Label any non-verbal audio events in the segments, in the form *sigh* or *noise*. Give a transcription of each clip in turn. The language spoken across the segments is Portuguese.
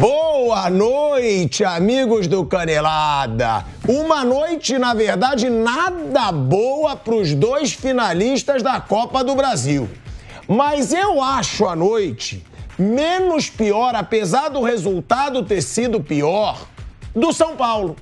Boa noite, amigos do Canelada. Uma noite, na verdade, nada boa para os dois finalistas da Copa do Brasil. Mas eu acho a noite menos pior, apesar do resultado ter sido pior, do São Paulo.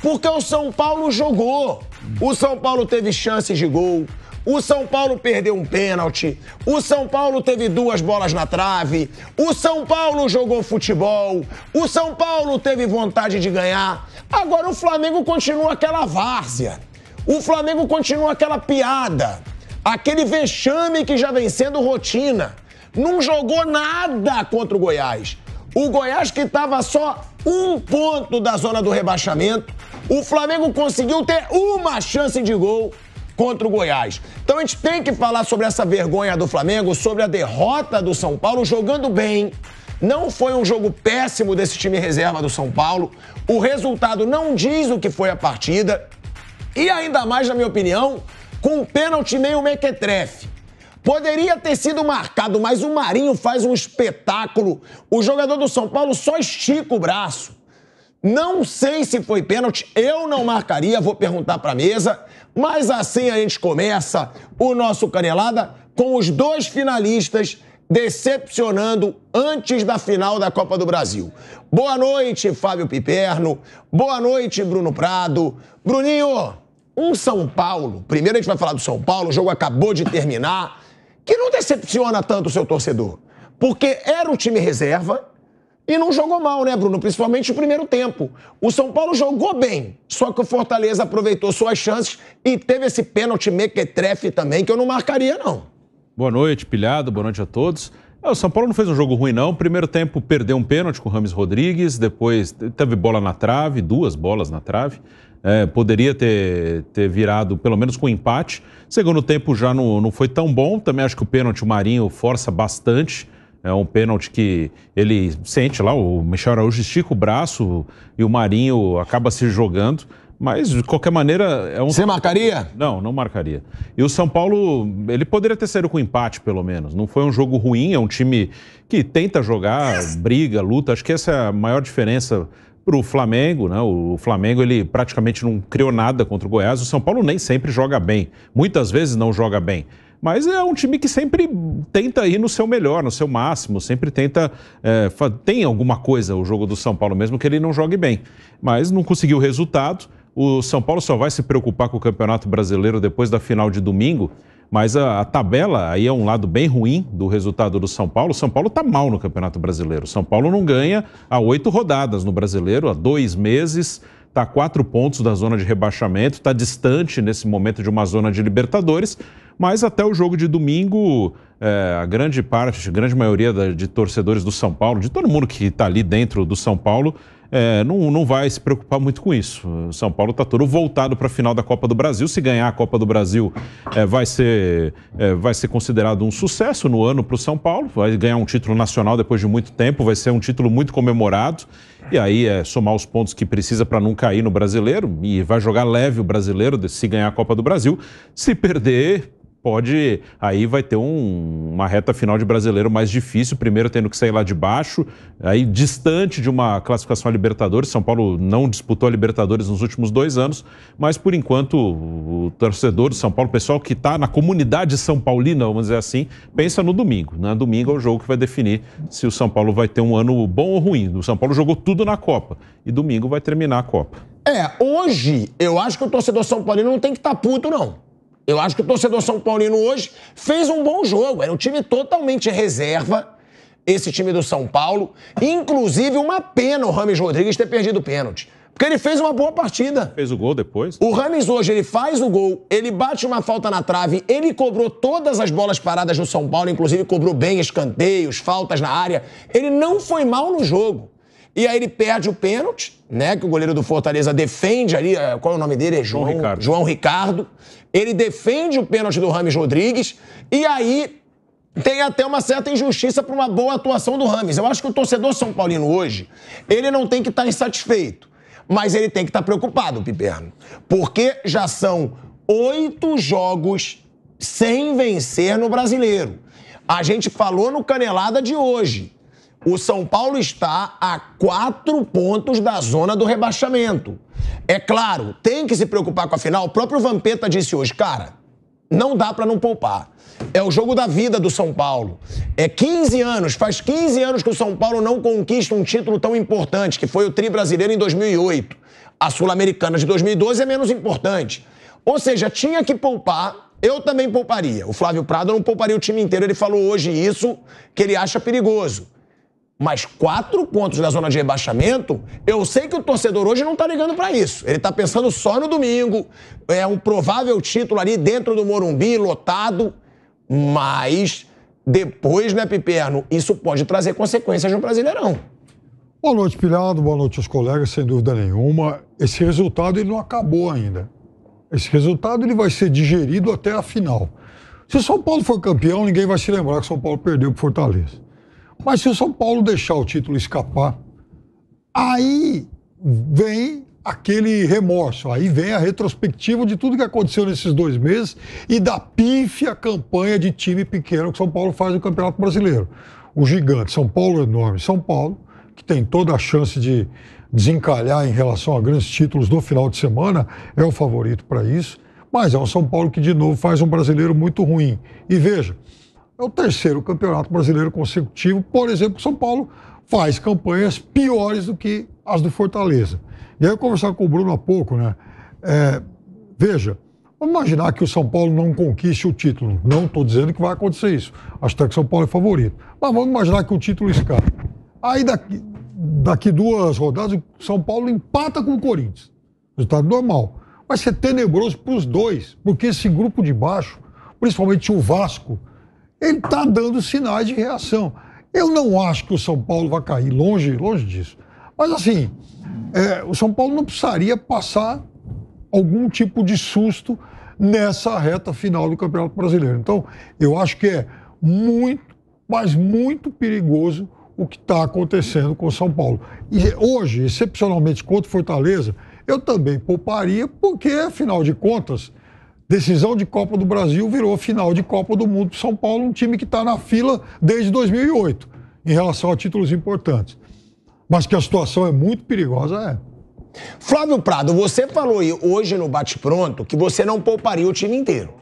Porque o São Paulo jogou. O São Paulo teve chances de gol. O São Paulo perdeu um pênalti. O São Paulo teve duas bolas na trave. O São Paulo jogou futebol. O São Paulo teve vontade de ganhar. Agora o Flamengo continua aquela várzea. O Flamengo continua aquela piada. Aquele vexame que já vem sendo rotina. Não jogou nada contra o Goiás. O Goiás que estava só um ponto da zona do rebaixamento. O Flamengo conseguiu ter uma chance de gol contra o Goiás. Então a gente tem que falar sobre essa vergonha do Flamengo, sobre a derrota do São Paulo jogando bem. Não foi um jogo péssimo desse time reserva do São Paulo. O resultado não diz o que foi a partida. E ainda mais, na minha opinião, com um pênalti meio mequetrefe. Poderia ter sido marcado, mas o Marinho faz um espetáculo. O jogador do São Paulo só estica o braço. Não sei se foi pênalti, eu não marcaria, vou perguntar para a mesa. Mas assim a gente começa o nosso Canelada com os dois finalistas decepcionando antes da final da Copa do Brasil. Boa noite, Fábio Piperno. Boa noite, Bruno Prado. Bruninho, um São Paulo. Primeiro a gente vai falar do São Paulo, o jogo acabou de terminar. Que não decepciona tanto o seu torcedor. Porque era o time reserva, e não jogou mal, né, Bruno? Principalmente o primeiro tempo. O São Paulo jogou bem, só que o Fortaleza aproveitou suas chances e teve esse pênalti mequetrefe também, que eu não marcaria, não. Boa noite, pilhado, boa noite a todos. É, o São Paulo não fez um jogo ruim, não. Primeiro tempo perdeu um pênalti com o Rames Rodrigues, depois teve bola na trave, duas bolas na trave. É, poderia ter, ter virado pelo menos com empate. Segundo tempo já não, não foi tão bom. Também acho que o pênalti, o Marinho força bastante. É um pênalti que ele sente lá, o Michel Araújo estica o braço e o Marinho acaba se jogando. Mas, de qualquer maneira, é um. Você marcaria? Não, não marcaria. E o São Paulo, ele poderia ter saído com empate, pelo menos. Não foi um jogo ruim, é um time que tenta jogar, briga, luta. Acho que essa é a maior diferença para o Flamengo, né? O Flamengo ele praticamente não criou nada contra o Goiás. O São Paulo nem sempre joga bem. Muitas vezes não joga bem. Mas é um time que sempre tenta ir no seu melhor, no seu máximo, sempre tenta. É, tem alguma coisa o jogo do São Paulo, mesmo que ele não jogue bem. Mas não conseguiu resultado. O São Paulo só vai se preocupar com o Campeonato Brasileiro depois da final de domingo. Mas a, a, tabela aí é um lado bem ruim do resultado do São Paulo. O São Paulo está mal no Campeonato Brasileiro. O São Paulo não ganha há oito rodadas no Brasileiro, há dois meses está a quatro pontos da zona de rebaixamento, está distante nesse momento de uma zona de Libertadores, mas até o jogo de domingo, é, a grande parte, a grande maioria da, de torcedores do São Paulo, de todo mundo que está ali dentro do São Paulo, é, não, não vai se preocupar muito com isso. O São Paulo está todo voltado para a final da Copa do Brasil. Se ganhar a Copa do Brasil, é, vai, ser, é, vai ser considerado um sucesso no ano para o São Paulo. Vai ganhar um título nacional depois de muito tempo, vai ser um título muito comemorado. E aí é somar os pontos que precisa para não cair no brasileiro e vai jogar leve o brasileiro se ganhar a Copa do Brasil. Se perder, pode. Aí vai ter um, uma reta final de brasileiro mais difícil, primeiro tendo que sair lá de baixo, aí distante de uma classificação a Libertadores. São Paulo não disputou a Libertadores nos últimos dois anos, mas por enquanto o torcedor de São Paulo, o pessoal que está na comunidade São Paulina, vamos dizer assim, pensa no domingo. Né? Domingo é o jogo que vai definir se o São Paulo vai ter um ano bom ou ruim. O São Paulo jogou tudo na Copa e domingo vai terminar a Copa. É, hoje eu acho que o torcedor São Paulino não tem que estar tá puto, não. Eu acho que o torcedor São Paulino hoje fez um bom jogo. Era um time totalmente reserva, esse time do São Paulo. Inclusive, uma pena o Rames Rodrigues ter perdido o pênalti. Porque ele fez uma boa partida. Fez o gol depois? O Rames hoje, ele faz o gol, ele bate uma falta na trave, ele cobrou todas as bolas paradas no São Paulo, inclusive cobrou bem escanteios, faltas na área. Ele não foi mal no jogo. E aí ele perde o pênalti, né? Que o goleiro do Fortaleza defende ali. Eh, qual é o nome dele? É João, João Ricardo. João Ricardo. Ele defende o pênalti do Rames Rodrigues e aí tem até uma certa injustiça para uma boa atuação do Rames. Eu acho que o torcedor São Paulino hoje, ele não tem que estar tá insatisfeito, mas ele tem que estar tá preocupado, Piperno. Porque já são oito jogos sem vencer no brasileiro. A gente falou no Canelada de hoje. O São Paulo está a quatro pontos da zona do rebaixamento. É claro, tem que se preocupar com a final. O próprio Vampeta disse hoje, cara, não dá para não poupar. É o jogo da vida do São Paulo. É 15 anos, faz 15 anos que o São Paulo não conquista um título tão importante, que foi o Tri Brasileiro em 2008. A Sul-Americana de 2012 é menos importante. Ou seja, tinha que poupar, eu também pouparia. O Flávio Prado não pouparia o time inteiro, ele falou hoje isso, que ele acha perigoso. Mas quatro pontos na zona de rebaixamento, eu sei que o torcedor hoje não tá ligando para isso. Ele tá pensando só no domingo, é um provável título ali dentro do Morumbi, lotado, mas depois, né, Piperno, isso pode trazer consequências no Brasileirão. Boa noite, Pilhado, boa noite aos colegas, sem dúvida nenhuma. Esse resultado ele não acabou ainda. Esse resultado ele vai ser digerido até a final. Se o São Paulo for campeão, ninguém vai se lembrar que o São Paulo perdeu para Fortaleza. Mas se o São Paulo deixar o título escapar, aí vem aquele remorso, aí vem a retrospectiva de tudo que aconteceu nesses dois meses e da pífia campanha de time pequeno que São Paulo faz no Campeonato Brasileiro. O gigante São Paulo, enorme São Paulo, que tem toda a chance de desencalhar em relação a grandes títulos no final de semana, é o favorito para isso, mas é um São Paulo que de novo faz um brasileiro muito ruim. E veja, é o terceiro campeonato brasileiro consecutivo, por exemplo, o São Paulo faz campanhas piores do que as do Fortaleza. E aí eu conversava com o Bruno há pouco, né? É, veja, vamos imaginar que o São Paulo não conquiste o título. Não estou dizendo que vai acontecer isso. Acho até que o São Paulo é favorito. Mas vamos imaginar que o título escapa. Aí daqui, daqui duas rodadas o São Paulo empata com o Corinthians. Resultado normal. Vai ser tenebroso para os dois, porque esse grupo de baixo, principalmente o Vasco, ele está dando sinais de reação. Eu não acho que o São Paulo vai cair longe, longe disso. Mas assim, é, o São Paulo não precisaria passar algum tipo de susto nessa reta final do Campeonato Brasileiro. Então, eu acho que é muito, mas muito perigoso o que está acontecendo com o São Paulo. E hoje, excepcionalmente contra o Fortaleza, eu também pouparia, porque, afinal de contas, Decisão de Copa do Brasil virou final de Copa do Mundo para São Paulo, um time que está na fila desde 2008 em relação a títulos importantes. Mas que a situação é muito perigosa, é. Flávio Prado, você falou hoje no bate-pronto que você não pouparia o time inteiro,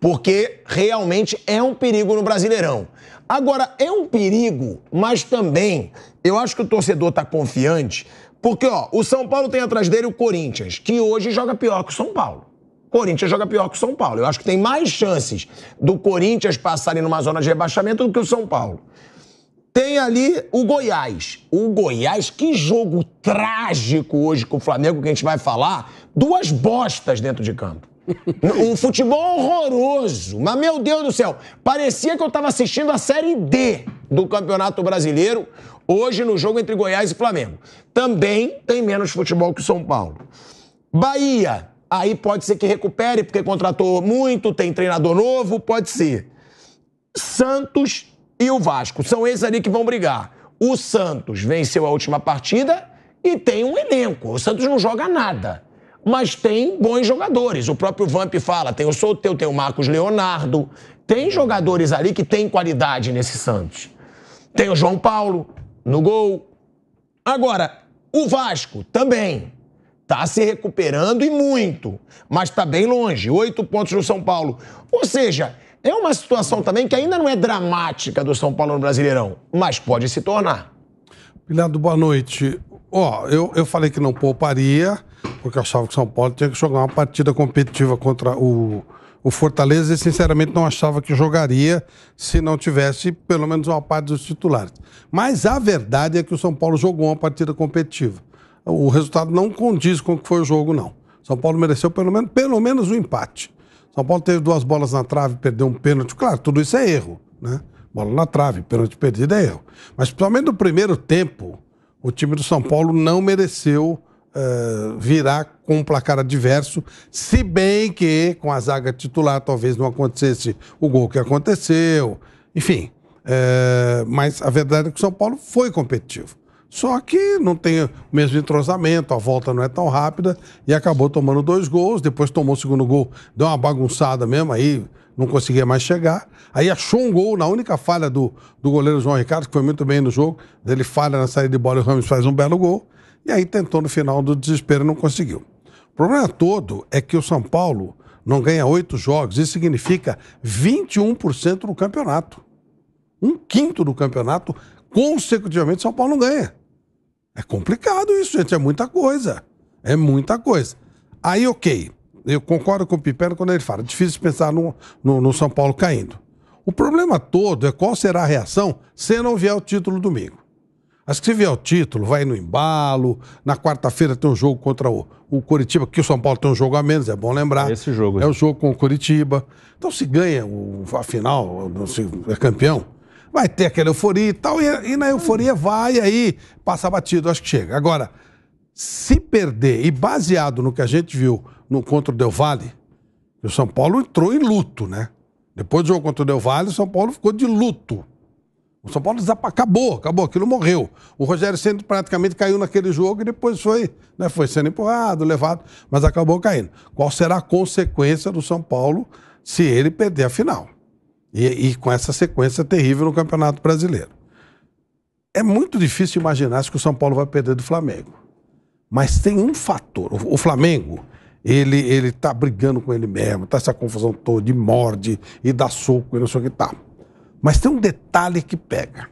porque realmente é um perigo no Brasileirão. Agora, é um perigo, mas também eu acho que o torcedor está confiante, porque ó, o São Paulo tem atrás dele o Corinthians, que hoje joga pior que o São Paulo. Corinthians joga pior que o São Paulo. Eu acho que tem mais chances do Corinthians passarem numa zona de rebaixamento do que o São Paulo. Tem ali o Goiás. O Goiás, que jogo trágico hoje com o Flamengo, que a gente vai falar. Duas bostas dentro de campo. *laughs* Um futebol horroroso. Mas, meu Deus do céu, parecia que eu estava assistindo a Série D do Campeonato Brasileiro, hoje no jogo entre Goiás e Flamengo. Também tem menos futebol que o São Paulo. Bahia, aí pode ser que recupere, porque contratou muito, tem treinador novo, pode ser. Santos e o Vasco. São esses ali que vão brigar. O Santos venceu a última partida e tem um elenco. O Santos não joga nada, mas tem bons jogadores. O próprio Vamp fala: tem o Solteu, tem o Marcos Leonardo. Tem jogadores ali que tem qualidade nesse Santos. Tem o João Paulo no gol. Agora, o Vasco também Está se recuperando e muito, mas está bem longe oito pontos do São Paulo. Ou seja, é uma situação também que ainda não é dramática do São Paulo no Brasileirão, mas pode se tornar. Pilhado, boa noite. Ó, oh, eu, eu falei que não pouparia, porque eu achava que o São Paulo tinha que jogar uma partida competitiva contra o, o Fortaleza e, sinceramente, não achava que jogaria se não tivesse pelo menos uma parte dos titulares. Mas a verdade é que o São Paulo jogou uma partida competitiva o resultado não condiz com o que foi o jogo, não. São Paulo mereceu pelo menos, pelo menos um empate. São Paulo teve duas bolas na trave, perdeu um pênalti. Claro, tudo isso é erro, né? Bola na trave, pênalti perdido é erro. Mas principalmente no primeiro tempo, o time do São Paulo não mereceu uh, virar com um placar adverso, se bem que com a zaga titular talvez não acontecesse o gol que aconteceu. Enfim, uh, mas a verdade é que o São Paulo foi competitivo. Só que não tem o mesmo entrosamento, a volta não é tão rápida e acabou tomando dois gols. Depois tomou o segundo gol, deu uma bagunçada mesmo, aí não conseguia mais chegar. Aí achou um gol na única falha do, do goleiro João Ricardo, que foi muito bem no jogo. Ele falha na saída de bola e o Ramos faz um belo gol. E aí tentou no final do desespero e não conseguiu. O problema todo é que o São Paulo não ganha oito jogos. Isso significa 21% do campeonato. Um quinto do campeonato consecutivamente São Paulo não ganha. É complicado isso, gente. É muita coisa. É muita coisa. Aí, ok. Eu concordo com o Pipero quando ele fala. É difícil pensar no, no, no São Paulo caindo. O problema todo é qual será a reação se não vier o título domingo. Acho que se vier o título, vai no embalo. Na quarta-feira tem um jogo contra o, o Curitiba, que o São Paulo tem um jogo a menos, é bom lembrar. É esse jogo. É o jogo com o Curitiba. Então, se ganha o, a final, se é campeão, vai ter aquela euforia e tal, e, é, e na euforia vai aí, passa batido, acho que chega. Agora, se perder, e baseado no que a gente viu no contra o Del Valle, o São Paulo entrou em luto, né? Depois do jogo contra o Del Valle, o São Paulo ficou de luto. O São Paulo desapa... acabou, acabou, aquilo morreu. O Rogério sempre praticamente caiu naquele jogo e depois foi, né, foi sendo empurrado, levado, mas acabou caindo. Qual será a consequência do São Paulo se ele perder a final? E, e com essa sequência terrível no Campeonato Brasileiro. É muito difícil imaginar se que o São Paulo vai perder do Flamengo. Mas tem um fator. O, Flamengo, ele, ele tá brigando com ele mesmo, tá essa confusão toda, e morde, e dá soco, e não sei o que tá. Mas tem um detalhe que pega.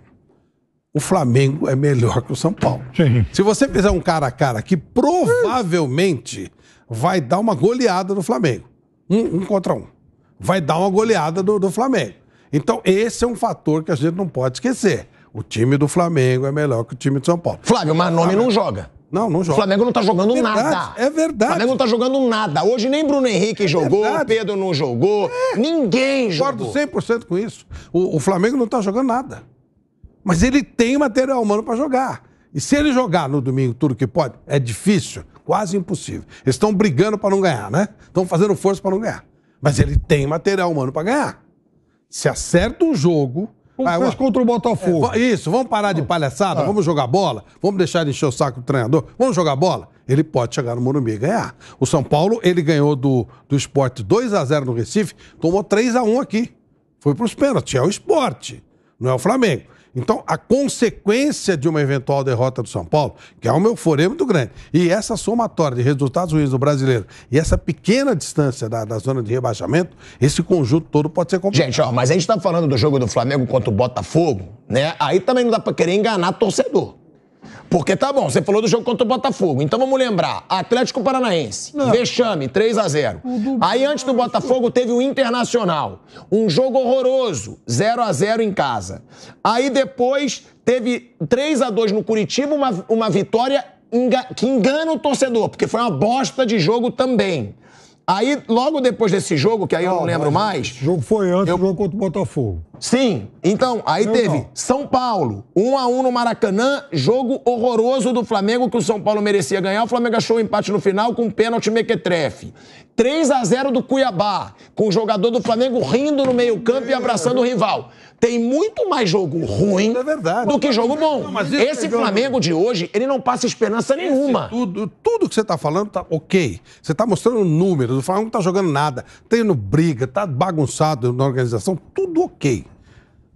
O Flamengo é melhor que o São Paulo. Sim. Se você fizer um cara a cara que provavelmente vai dar uma goleada no Flamengo. Um, um contra um vai dar uma goleada do, do Flamengo. Então, esse é um fator que a gente não pode esquecer. O time do Flamengo é melhor que o time de São Paulo. Flávio, mas nome não joga. Não, não joga. O Flamengo não tá jogando é verdade, nada. É verdade. O Flamengo não tá jogando nada. Hoje nem Bruno Henrique é jogou, verdade. Pedro não jogou, é. ninguém jogou. Concordo 100% com isso. O, o, Flamengo não tá jogando nada. Mas ele tem material humano para jogar. E se ele jogar no domingo tudo que pode, é difícil, quase impossível. Eles estão brigando para não ganhar, né? Estão fazendo força para não ganhar. Mas ele tem material humano para ganhar. Se acerta um jogo. Como ah, fez contra o Botafogo. É, isso, vamos parar de ah. palhaçada, ah. vamos jogar bola, vamos deixar de encher o saco do treinador, vamos jogar bola. Ele pode chegar no Morumbi e ganhar. O São Paulo, ele ganhou do, do esporte 2 a 0 no Recife, tomou 3 a 1 aqui. Foi para os pênaltis, é o esporte, não é o Flamengo. Então, a consequência de uma eventual derrota do São Paulo, que é o meu forê muito grande, e essa somatória de resultados ruins do brasileiro e essa pequena distância da, da zona de rebaixamento, esse conjunto todo pode ser complicado. Gente, ó, mas a gente está falando do jogo do Flamengo contra o Botafogo, né? Aí também não dá para querer enganar torcedor. Porque tá bom, você falou do jogo contra o Botafogo. Então vamos lembrar: Atlético Paranaense, não. vexame, 3 a 0 Aí antes do Botafogo teve o Internacional, um jogo horroroso, 0 a 0 em casa. Aí depois teve 3 a 2 no Curitiba, uma, uma vitória que engana o torcedor, porque foi uma bosta de jogo também. Aí, logo depois desse jogo, que aí eu não, lembro mais. o jogo foi antes eu... do jogo contra o Botafogo. Sim, então, aí teve São Paulo, 1 um a 1 um no Maracanã, jogo horroroso do Flamengo que o São Paulo merecia ganhar. O Flamengo achou o empate no final com um pênalti mequetrefe. 3 a 0 do Cuiabá, com o jogador do Flamengo rindo no meio-campo e é. abraçando o rival. Tem muito mais jogo ruim é do que jogo bom. Não, Esse é Flamengo de hoje, ele não passa esperança Esse nenhuma. Tudo, tudo que você está falando tá ok. Você está mostrando números, o Flamengo não está jogando nada, no briga, tá bagunçado na organização, tudo ok.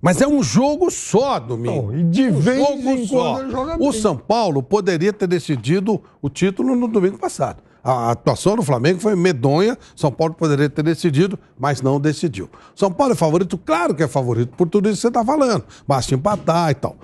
Mas é um jogo só, Domingo. Não, e de um vez em só. quando ele joga bem. O São Paulo poderia ter decidido o título no domingo passado. A atuação do Flamengo foi medonha. São Paulo poderia ter decidido, mas não decidiu. São Paulo é favorito? Claro que é favorito, por tudo isso que você está falando. Basta empatar e tal.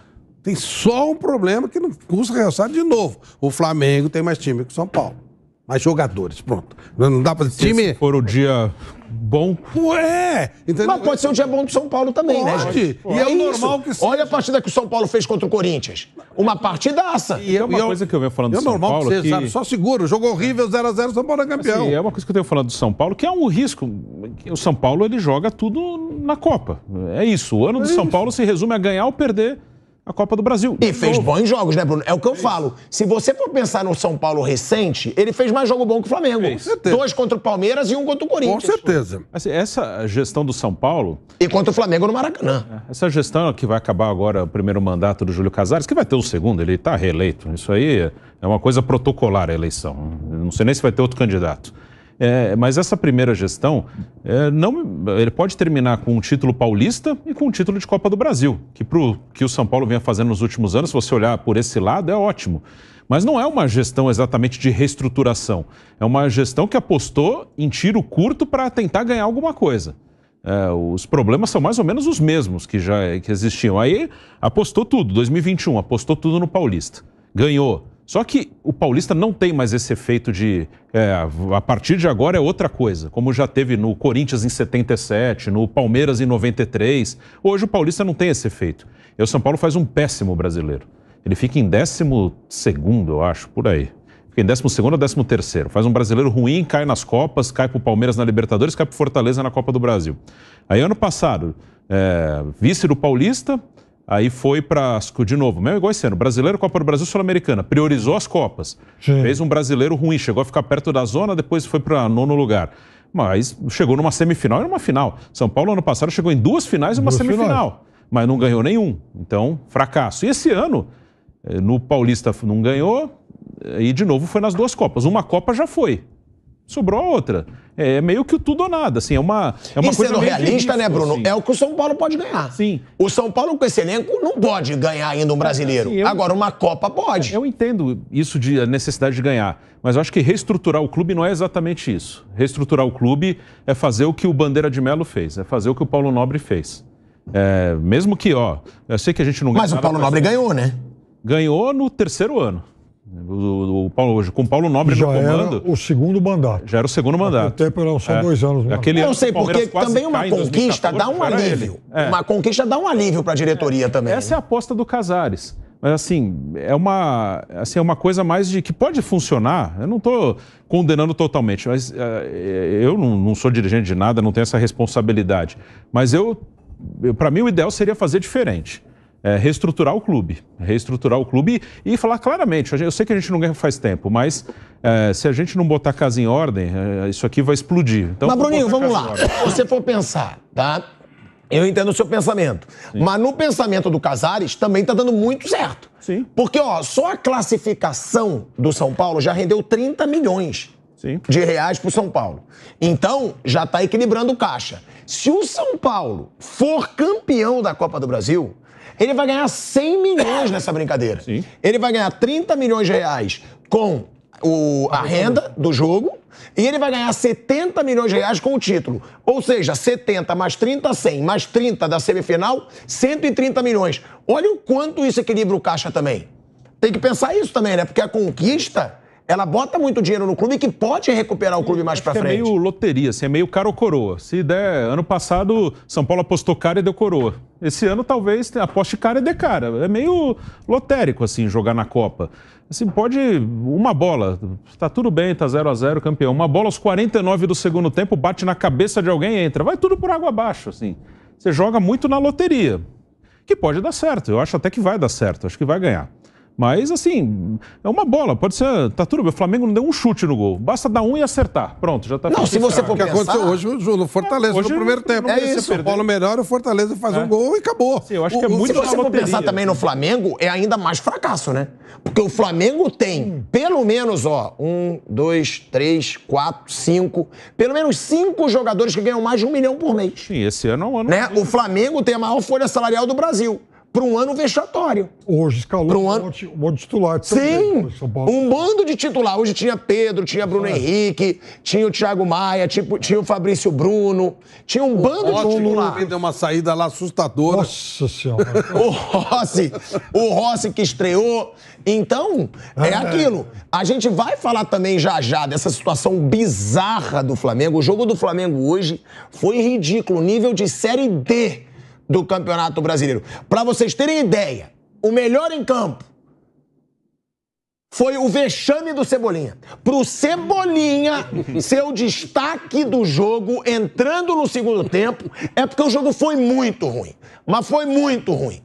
Tem só um problema que não custa realçar de novo. O Flamengo tem mais time que o São Paulo mas jogadores, pronto. Não dá pra. Time. Se for o dia bom. Ué! Entendeu? Mas pode ser um dia bom do São Paulo também, né, pode, né? Gente? pode. E é, é normal que seja. Olha a partida que o São Paulo fez contra o Corinthians. Uma partidaça. E é, é uma e coisa eu, que eu venho falando é do São normal Paulo. Que seja, que... Só seguro, jogo horrível, 0x0, São Paulo é campeão. Assim, é uma coisa que eu tenho falando do São Paulo, que é um risco. O São Paulo ele joga tudo na Copa. É isso. O ano é do São Paulo se resume a ganhar ou perder a Copa do Brasil. E fez bons jogos, né, Bruno? É o que eu falo. Se você for pensar no São Paulo recente, ele fez mais jogo bom que o Flamengo. Com certeza. Dois contra o Palmeiras e um contra o Corinthians. Com certeza. Assim, essa gestão do São Paulo. E contra o Flamengo no Maracanã. É, essa gestão que vai acabar agora o primeiro mandato do Júlio Casares, que vai ter o segundo, ele está reeleito. Isso aí é uma coisa protocolar a eleição. Não sei nem se vai ter outro candidato. É, mas essa primeira gestão é, não, ele pode terminar com um título paulista e com um título de Copa do Brasil, que que o São Paulo vinha fazendo nos últimos anos, se você olhar por esse lado, é ótimo. Mas não é uma gestão exatamente de reestruturação. É uma gestão que apostou em tiro curto para tentar ganhar alguma coisa. É, os problemas são mais ou menos os mesmos que já que existiam. Aí apostou tudo, 2021, apostou tudo no Paulista. Ganhou só que o paulista não tem mais esse efeito de é, a partir de agora é outra coisa, como já teve no Corinthians em 77, no Palmeiras em 93. Hoje o paulista não tem esse efeito. E o São Paulo faz um péssimo brasileiro. Ele fica em 12, eu acho, por aí. Fica em 12 ou 13. Faz um brasileiro ruim, cai nas Copas, cai pro Palmeiras na Libertadores, cai pro Fortaleza na Copa do Brasil. Aí, ano passado, é, vice do Paulista, Aí foi para, de novo, mesmo igual esse ano, brasileiro, Copa do Brasil, Sul-Americana. Priorizou as Copas. Sim. Fez um brasileiro ruim, chegou a ficar perto da zona, depois foi para nono lugar. Mas chegou numa semifinal e numa final. São Paulo, ano passado, chegou em duas finais e uma duas semifinal. Finais. Mas não ganhou nenhum. Então, fracasso. E esse ano, eh, no Paulista não ganhou, eh, e de novo foi nas duas Copas. Uma Copa já foi, sobrou outra. É meio que o tudo ou nada, assim, é uma, é uma e coisa sendo realista, difícil, né, Bruno? Assim. É o que o São Paulo pode ganhar. Sim. O São Paulo com esse elenco não pode ganhar ainda um brasileiro. Assim, eu... Agora, uma Copa pode. Eu entendo isso de a necessidade de ganhar, mas eu acho que reestruturar o clube não é exatamente isso. Reestruturar o clube é fazer o que o Bandeira de Melo fez, é fazer o que o Paulo Nobre fez. É, mesmo que, ó, eu sei que a gente não ganha. Mas o Paulo Nobre ganhou, né? Ganhou no terceiro ano. O, o Paulo, hoje, com o Paulo Nobre já no comando. Era o segundo mandato. Já era o segundo mandato. O tempo eram só é. dois anos. Aquele eu não sei, porque também uma conquista 2014, dá um alívio. É. Uma conquista dá um alívio para a diretoria é. também. Essa é né? a aposta do Casares. Mas assim, é uma, assim, é uma coisa mais de que pode funcionar. Eu não estou condenando totalmente, mas uh, eu não, não sou dirigente de nada, não tenho essa responsabilidade. Mas eu, eu para mim, o ideal seria fazer diferente é, reestruturar o clube. Reestruturar o clube e, e, falar claramente. Eu sei que a gente não ganha faz tempo, mas é, se a gente não botar a casa em ordem, é, isso aqui vai explodir. Então, mas, Bruninho, vamos lá. Se você for pensar, tá? Eu entendo o seu pensamento. Sim. Mas no pensamento do Casares também tá dando muito certo. Sim. Porque, ó, só a classificação do São Paulo já rendeu 30 milhões. Sim. de reais para o São Paulo. Então, já está equilibrando o caixa. Se o São Paulo for campeão da Copa do Brasil, ele vai ganhar 100 milhões nessa brincadeira. Sim. Ele vai ganhar 30 milhões de reais com o, a renda do jogo e ele vai ganhar 70 milhões de reais com o título. Ou seja, 70 mais 30, 100, mais 30 da semifinal, 130 milhões. Olha o quanto isso equilibra o caixa também. Tem que pensar isso também, né? Porque a conquista ela bota muito dinheiro no clube que pode recuperar o clube mais para é frente. É meio loteria, assim, é meio caro ou coroa. Se der, ano passado São Paulo apostou cara e deu coroa. Esse ano talvez aposte cara e dê cara. É meio lotérico assim jogar na Copa. Assim, pode uma bola, tá tudo bem, tá 0 a 0 campeão. Uma bola aos 49 do segundo tempo bate na cabeça de alguém e entra. Vai tudo por água abaixo, assim. Você joga muito na loteria, que pode dar certo. Eu acho até que vai dar certo, acho que vai ganhar. Mas, assim, é uma bola. Pode ser. Tá tudo bem. O Flamengo não deu um chute no gol. Basta dar um e acertar. Pronto, já tá Não, se você ah, for pensar... O que aconteceu hoje, Júlio, Fortaleza é, hoje, no primeiro é tempo. É isso. O Paulo melhor, o Fortaleza faz é. um gol e acabou. Sim, eu acho o, que é muito Se você for pensar também no Flamengo, é ainda mais fracasso, né? Porque o Flamengo tem, pelo menos, ó, um, dois, três, quatro, cinco, pelo menos cinco jogadores que ganham mais de um milhão por mês. Sim, esse ano é um ano. Né? O Flamengo tem a maior folha salarial do Brasil para um ano vexatório. Hoje escalou um, ano... um monte de titular. Também, Sim, né, um bando de titular. Hoje tinha Pedro, tinha Bruno é. Henrique, tinha o Thiago Maia, tinha, tipo, tinha o Fabrício Bruno, tinha um o bando Rossi, de titular. deu uma saída lá assustadora. Nossa Senhora. *laughs* o Rossi, o Rossi que estreou. Então, é, é aquilo. A gente vai falar também já já dessa situação bizarra do Flamengo. O jogo do Flamengo hoje foi ridículo, nível de Série D do Campeonato Brasileiro. Para vocês terem ideia, o melhor em campo foi o vexame do Cebolinha. Pro Cebolinha, *laughs* seu destaque do jogo entrando no segundo tempo é porque o jogo foi muito ruim. Mas foi muito ruim.